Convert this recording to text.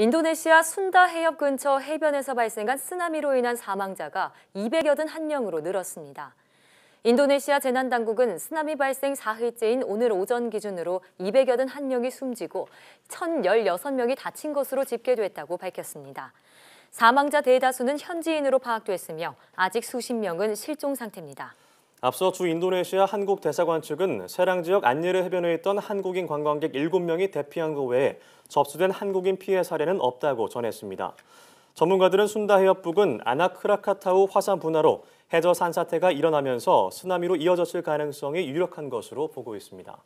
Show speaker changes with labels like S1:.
S1: 인도네시아 순다 해협 근처 해변에서 발생한 쓰나미로 인한 사망자가 281명으로 늘었습니다. 인도네시아 재난당국은 쓰나미 발생 4회째인 오늘 오전 기준으로 281명이 숨지고 1,016명이 다친 것으로 집계됐다고 밝혔습니다. 사망자 대다수는 현지인으로 파악됐으며 아직 수십 명은 실종 상태입니다.
S2: 앞서 주 인도네시아 한국 대사관 측은 세랑 지역 안예르 해변에 있던 한국인 관광객 7명이 대피한 것 외에 접수된 한국인 피해 사례는 없다고 전했습니다. 전문가들은 순다 해협 북은 아나크라카타우 화산 분화로 해저 산사태가 일어나면서 쓰나미로 이어졌을 가능성이 유력한 것으로 보고 있습니다.